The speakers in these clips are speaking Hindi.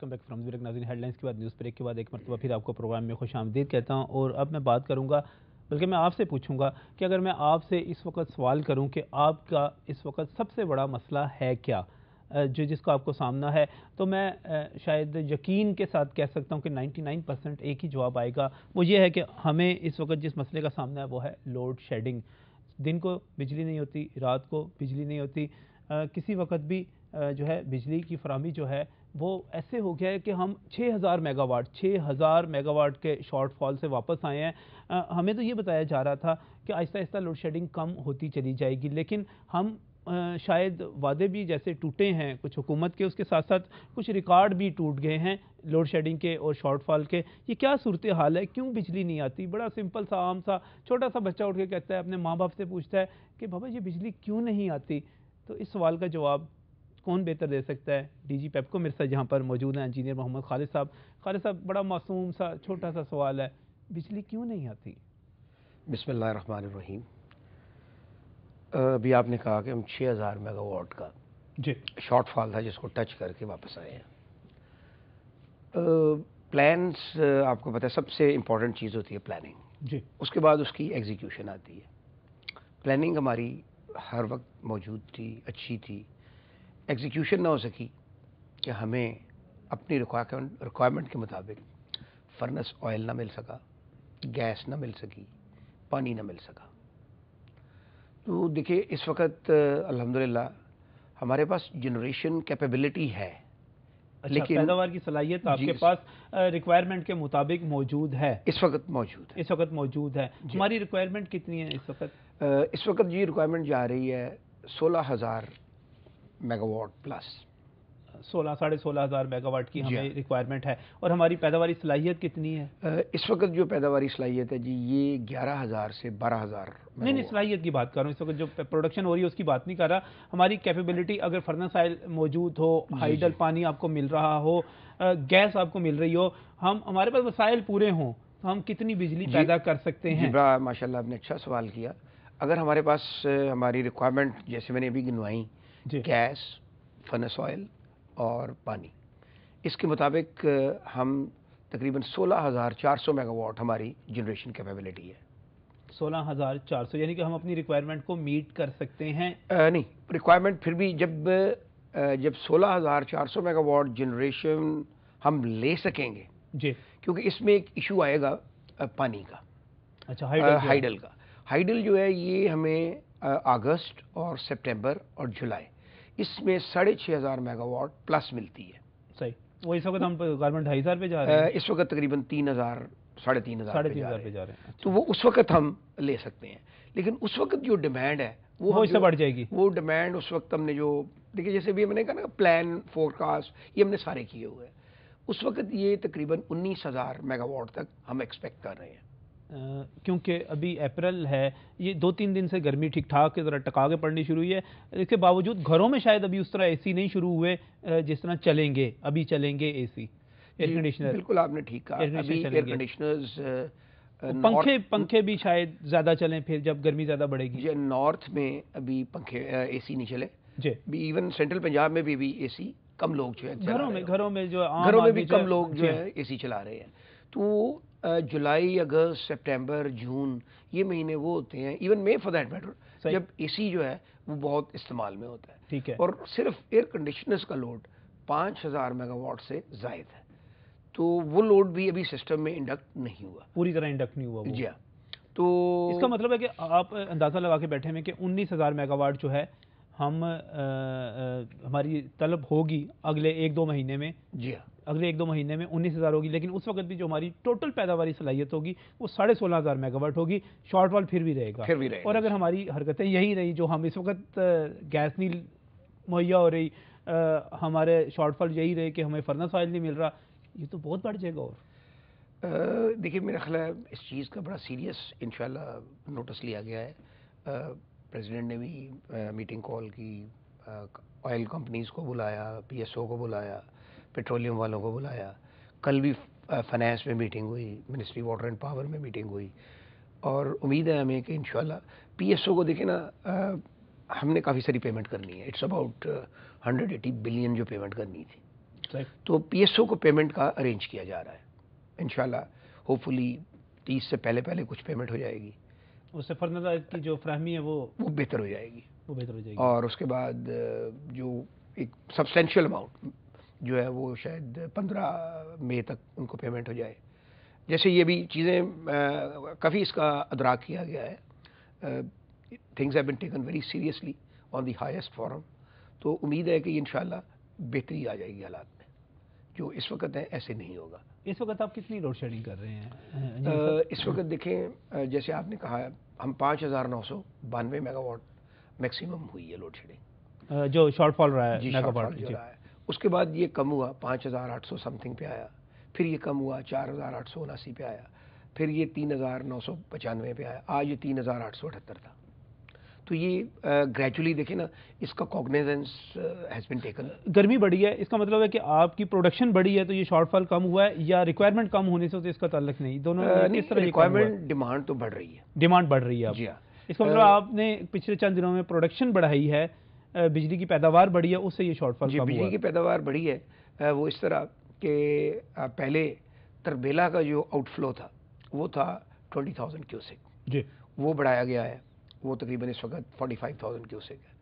वेलकम बैक फ्राम जीरक नाजिन हेडलाइंस के बाद न्यूज़ ब्रेक के बाद एक मरतबा फिर आपको प्रोग्राम में खुश आमदीद कहता हूँ और अब मैं बात करूँगा बल्कि मैं आपसे पूछूंगा कि अगर मैं आपसे इस वक्त सवाल करूँ कि आपका इस वक्त सबसे बड़ा मसला है क्या जो जिसका आपको सामना है तो मैं शायद यकीन के साथ कह सकता हूँ कि 99 परसेंट एक ही जवाब आएगा वो ये है कि हमें इस वक्त जिस मसले का सामना है वो है लोड शेडिंग दिन को बिजली नहीं होती रात को बिजली नहीं होती आ, किसी वक्त भी जो है बिजली की फरहमी जो है वो ऐसे हो गया है कि हम 6000 मेगावाट 6000 मेगावाट के शॉर्टफॉल से वापस आए हैं हमें तो ये बताया जा रहा था कि आहिस्ता आहिस्ता लोड शेडिंग कम होती चली जाएगी लेकिन हम शायद वादे भी जैसे टूटे हैं कुछ हुकूमत के उसके साथ साथ कुछ रिकॉर्ड भी टूट गए हैं लोड शेडिंग के और शॉर्टफॉल के ये क्या सूरत हाल है क्यों बिजली नहीं आती बड़ा सिंपल सा आम सा छोटा सा बच्चा उठ के कहता है अपने माँ बाप से पूछता है कि बाबा ये बिजली क्यों नहीं आती तो इस सवाल का जवाब कौन बेहतर दे सकता है डीजी पेपको मेरे साथ यहाँ पर मौजूद हैं इंजीनियर मोहम्मद खालिद साहब खालिद साहब बड़ा मासूम सा छोटा सा सवाल है बिजली क्यों नहीं आती बिसमीम अभी आपने कहा कि हम 6000 मेगावाट का जी शॉर्टफॉल था जिसको टच करके वापस आए हैं प्लान्स आपको पता है सबसे इम्पॉर्टेंट चीज़ होती है प्लानिंग जी उसके बाद उसकी एग्जीक्यूशन आती है प्लानिंग हमारी हर वक्त मौजूद थी अच्छी थी एग्जीक्यूशन ना हो सकी कि हमें अपनी रिक्वायरमेंट रिक्वायरमेंट के मुताबिक फर्नस ऑयल ना मिल सका गैस ना मिल सकी पानी ना मिल सका तो देखिए इस वक्त अल्हम्दुलिल्लाह हमारे पास जनरेशन कैपेबिलिटी है अच्छा, लेकिन पैदावार की सलाहियत आपके पास रिक्वायरमेंट के मुताबिक मौजूद है इस वक्त मौजूद है इस वक्त मौजूद है हमारी रिक्वायरमेंट कितनी है इस वक्त इस वक्त जी रिक्वायरमेंट जा रही है सोलह हज़ार मेगावाट प्लस सोलह साढ़े सोलह हज़ार मेगावाट की हमें रिक्वायरमेंट है और हमारी पैदावारी सलाहियत कितनी है इस वक्त जो पैदावारी सलाहियत है जी ये ग्यारह हज़ार से बारह हज़ार नहीं नहीं सलाहियत की बात कर रहा हूँ इस वक्त जो प्रोडक्शन हो रही है उसकी बात नहीं कर रहा हमारी कैपेबिलिटी अगर फर्नस आयल मौजूद हो हाइडल पानी आपको मिल रहा हो गैस आपको मिल रही हो हम हमारे पास वसाइल पूरे हों तो हम कितनी बिजली पैदा कर सकते हैं माशा आपने अच्छा सवाल किया अगर हमारे पास हमारी रिक्वायरमेंट जैसे मैंने अभी गिनवाई गैस फनस ऑयल और पानी इसके मुताबिक हम तकरीबन 16,400 मेगावाट हमारी जनरेशन कैपेबिलिटी है 16,400 यानी कि हम अपनी रिक्वायरमेंट को मीट कर सकते हैं आ, नहीं रिक्वायरमेंट फिर भी जब जब 16,400 मेगावाट जनरेशन हम ले सकेंगे जी क्योंकि इसमें एक इशू आएगा पानी का अच्छा हाइडल, हाइडल का हाइडल जो है ये हमें अगस्त और सितंबर और जुलाई इसमें साढ़े छः हज़ार मेगावाट प्लस मिलती है सही वो इस वक्त हम गवर्नमेंट ढाई हज़ार पे जा रहे हैं इस वक्त तकरीबन तीन हज़ार साढ़े तीन हज़ार साढ़े तीन हज़ार पे जा रहे हैं तो वो उस वक्त हम ले सकते हैं लेकिन उस वक्त जो डिमांड है वो, इससे बढ़ जाएगी वो डिमांड उस वक्त हमने जो देखिए जैसे भी हमने कहा ना प्लान फोरकास्ट ये हमने सारे किए हुए हैं उस वक्त ये तकरीबन उन्नीस हज़ार मेगावाट तक हम एक्सपेक्ट कर रहे हैं क्योंकि अभी अप्रैल है ये दो तीन दिन से गर्मी ठीक ठाक है ज़रा टका के पड़नी शुरू हुई है इसके बावजूद घरों में शायद अभी उस तरह एसी नहीं शुरू हुए जिस तरह चलेंगे अभी चलेंगे एसी एयर कंडीशनर बिल्कुल आपने ठीक कहा एयर कंडीशनर्स पंखे पंखे भी शायद ज़्यादा चलें फिर जब गर्मी ज़्यादा बढ़ेगी जी नॉर्थ में अभी पंखे ए नहीं चले जी इवन सेंट्रल पंजाब में भी अभी ए कम लोग जो है घरों में घरों में जो घरों में भी कम लोग जो है ए चला रहे हैं तो जुलाई अगस्त सितंबर जून ये महीने वो होते हैं even maybe for that matter जब एसी जो है वो बहुत इस्तेमाल में होता है ठीक है और सिर्फ एयर कंडीशनर्स का लोड पाँच हज़ार मेगावाट से जायद है तो वो लोड भी अभी सिस्टम में इंडक्ट नहीं हुआ पूरी तरह इंडक्ट नहीं हुआ जी हाँ। तो इसका मतलब है कि आप अंदाज़ा लगा के बैठे हैं कि उन्नीस हज़ार मेगावाट जो है हम आ, आ, हमारी तलब होगी अगले एक दो महीने में जी हाँ अगले एक दो महीने में उन्नीस हज़ार होगी लेकिन उस वक्त भी जो हमारी टोटल पैदावारी सलाहियत होगी वो साढ़े सोलह हज़ार मेगावाट होगी शॉर्ट वॉल फिर भी रहेगा फिर भी रहेगा और अगर हमारी हरकतें यही रही जो हम इस वक्त गैस नहीं मुहैया हो रही आ, हमारे शॉर्टफॉल यही रहे कि हमें फरनस ऑयल नहीं मिल रहा ये तो बहुत बढ़ जाएगा और देखिए मेरा ख्याल इस चीज़ का बड़ा सीरियस इन नोटिस लिया गया है प्रेसिडेंट ने भी मीटिंग कॉल की ऑयल कंपनीज़ को बुलाया पीएसओ को बुलाया पेट्रोलियम वालों को बुलाया कल भी फाइनेंस में मीटिंग हुई मिनिस्ट्री वाटर एंड पावर में मीटिंग हुई और उम्मीद है हमें कि इन पीएसओ को देखे ना आ, हमने काफ़ी सारी पेमेंट करनी है it's about hundred eighty billion जो पेमेंट करनी थी right. तो पीएसओ को पेमेंट का अरेंज किया जा रहा है इन होपफुली तीस से पहले पहले कुछ पेमेंट हो जाएगी वो सफरनदा की जो फ्राहमी है वो वो बेहतर हो जाएगी वो बेहतर हो जाएगी और उसके बाद जो एक सब्सटेंशियल अमाउंट जो है वो शायद पंद्रह मई तक उनको पेमेंट हो जाए जैसे ये भी चीज़ें काफ़ी इसका अदराक किया गया है things have been taken very seriously on the highest forum तो उम्मीद है कि इन बेहतरी आ जाएगी हालात में जो इस वक्त है ऐसे नहीं होगा इस वक्त आप कितनी लोड शेडिंग कर रहे हैं इस वक्त देखें जैसे आपने कहा हम पाँच हज़ार नौ सौ बानवे मेगावाट मैक्सिमम हुई है लोड शेडिंग जो शॉर्टफॉल रहा है जी शॉर्टफॉल जो रहा है उसके बाद ये कम हुआ पाँच हज़ार आठ सौ समथिंग पे आया फिर ये कम हुआ चार हज़ार आठ सौ उनासी पे आया फिर ये तीन हज़ार नौ सौ पचानवे पे आया आज ये तीन हज़ार आठ सौ अठहत्तर था तो ये ग्रेजुअली देखें ना इसका कॉग्नेजेंस हैज़ बिन टेकन गर्मी बढ़ी है इसका मतलब है कि आपकी प्रोडक्शन बढ़ी है तो ये शॉर्टफॉल कम हुआ है या रिक्वायरमेंट कम होने से तो इसका तल्लक नहीं दोनों आ, तरह रिक्वायरमेंट डिमांड तो बढ़ रही है डिमांड बढ़ रही है जी हाँ इसका मतलब आपने पिछले चंद दिनों में प्रोडक्शन बढ़ाई है बिजली की पैदावार बढ़ी है उससे ये शॉर्टफॉल बिजली की पैदावार बढ़ी है वो इस तरह के पहले तरबेला का जो आउटफ्लो था वो था ट्वेंटी थाउजेंड क्यूसिक जी वो बढ़ाया गया है वो तकरीबन इस वक्त फोर्टी फाइव थाउजेंड क्यूसिक है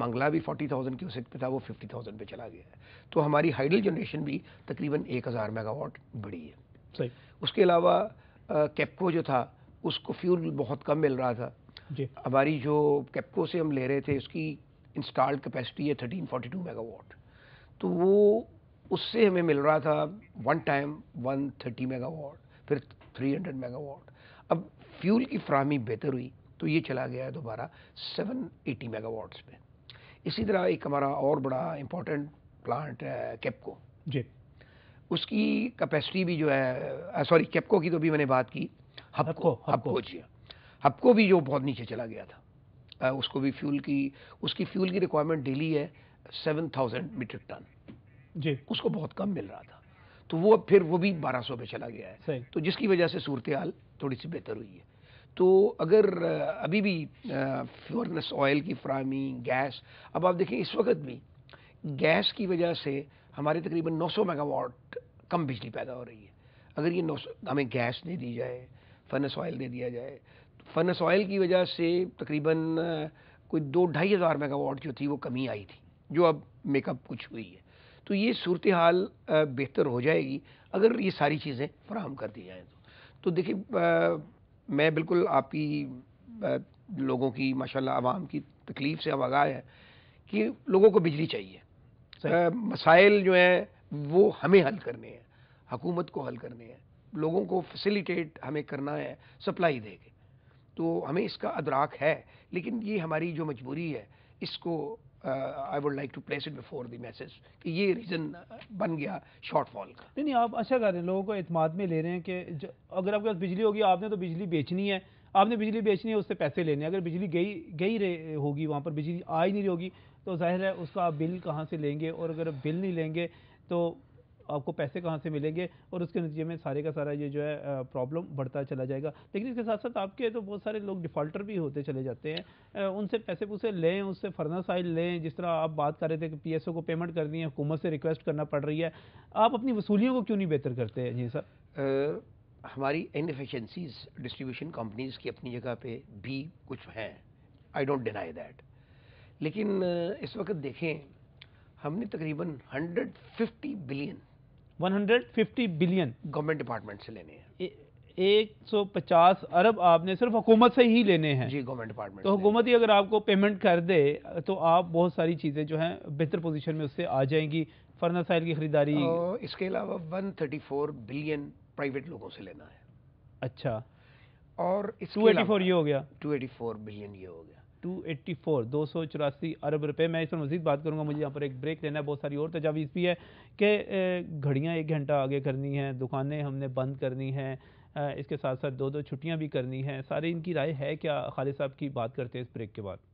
मंगला भी फोर्टी थाउजेंड क्यूसिक पे था वो फिफ्टी थाउजेंड पे चला गया है तो हमारी हाइडल जनरेशन भी तकरीबन एक हज़ार मेगावाट बढ़ी है सही उसके अलावा कैपको जो था उसको फ्यूल बहुत कम मिल रहा था जी हमारी जो कैपको से हम ले रहे थे उसकी इंस्टॉल्ड कैपेसिटी है थर्टीन फोर्टी टू मेगावाट तो वो उससे हमें मिल रहा था one time one thirty megawatt फिर थ्री हंड्रेड मेगावाट अब फ्यूल की फ्राहमी बेहतर हुई तो ये चला गया है दोबारा 780 मेगावाट्स में इसी तरह एक हमारा और बड़ा इम्पोर्टेंट प्लांट है कैपको जी उसकी कैपेसिटी भी जो है सॉरी कैपको की तो भी मैंने बात की हपको हपको जी हपको हाँ। भी जो बहुत नीचे चला गया था आ, उसको भी फ्यूल की उसकी फ्यूल की रिक्वायरमेंट डेली है सेवन थाउजेंड मीट्रिक टन जी उसको बहुत कम मिल रहा था तो वो फिर वो भी बारह सौ पे चला गया है तो जिसकी वजह से सूरत हाल थोड़ी सी बेहतर हुई है तो अगर अभी भी फ्योरनस ऑयल की फ्राहमी गैस अब आप देखें इस वक्त भी गैस की वजह से हमारे तकरीबन 900 मेगावाट कम बिजली पैदा हो रही है अगर ये 900 हमें गैस दे दी जाए फनस ऑयल दे दिया जाए तो फनस ऑयल की वजह से तकरीबन कोई दो ढाई हज़ार मेगावाट जो थी वो कमी आई थी जो अब मेकअप कुछ हुई है तो ये सूरत हाल बेहतर हो जाएगी अगर ये सारी चीज़ें फ्राहम कर दी जाएँ तो तो देखिए मैं बिल्कुल आपकी लोगों की माशाल्लाह आवाम की तकलीफ़ से आगाह है कि लोगों को बिजली चाहिए मसाइल जो हैं वो हमें हल करने हैं हकूमत को हल करने हैं लोगों को फैसिलिटेट हमें करना है सप्लाई देके तो हमें इसका अदराक है लेकिन ये हमारी जो मजबूरी है इसको I would like to place it before the message कि ये रीज़न uh, बन गया शॉर्टफॉल का नहीं नहीं आप अच्छा कर रहे हैं लोगों को अतमाद में ले रहे हैं कि अगर आपके पास बिजली होगी आपने तो बिजली बेचनी है आपने बिजली बेचनी है उससे पैसे लेने अगर बिजली गई गई होगी वहाँ पर बिजली आ ही नहीं रही होगी तो जाहिर है उसका आप बिल कहाँ से लेंगे और अगर बिल नहीं लेंगे तो आपको पैसे कहाँ से मिलेंगे और उसके नतीजे में सारे का सारा ये जो है प्रॉब्लम बढ़ता चला जाएगा लेकिन इसके साथ साथ आपके तो बहुत सारे लोग डिफ़ॉल्टर भी होते चले जाते हैं उनसे पैसे पूसे लें उससे साइल लें जिस तरह आप बात कर रहे थे कि पी को पेमेंट कर दिए हुकूमत से रिक्वेस्ट करना पड़ रही है आप अपनी वसूलियों को क्यों नहीं बेहतर करते हैं जी सर हमारी इनफिशेंसीज डिस्ट्रीब्यूशन कंपनीज़ की अपनी जगह पे भी कुछ हैं आई डोंट डिनाई दैट लेकिन इस वक्त देखें हमने तकरीबन 150 बिलियन 150 बिलियन गवर्नमेंट डिपार्टमेंट से लेने हैं एक सौ पचास अरब आपने सिर्फ हुकूमत से ही लेने हैं जी गवर्नमेंट डिपार्टमेंट तो हुकूमत ही अगर आपको पेमेंट कर दे तो आप बहुत सारी चीज़ें जो हैं बेहतर पोजीशन में उससे आ जाएंगी फर्नासाइल की खरीदारी इसके अलावा 134 बिलियन प्राइवेट लोगों से लेना है अच्छा और टू एटी फोर ये हो गया टू एटी फोर बिलियन ये हो गया टू एट्टी फोर दो सौ चौरासी अरब रुपए मैं इस पर मजीद बात करूँगा मुझे यहाँ पर एक ब्रेक लेना है बहुत सारी और तजावीज़ भी है कि घड़ियाँ एक घंटा आगे करनी है दुकानें हमने बंद करनी हैं इसके साथ साथ दो दो छुट्टियाँ भी करनी हैं सारे इनकी राय है क्या खालिद साहब की बात करते हैं इस ब्रेक के बाद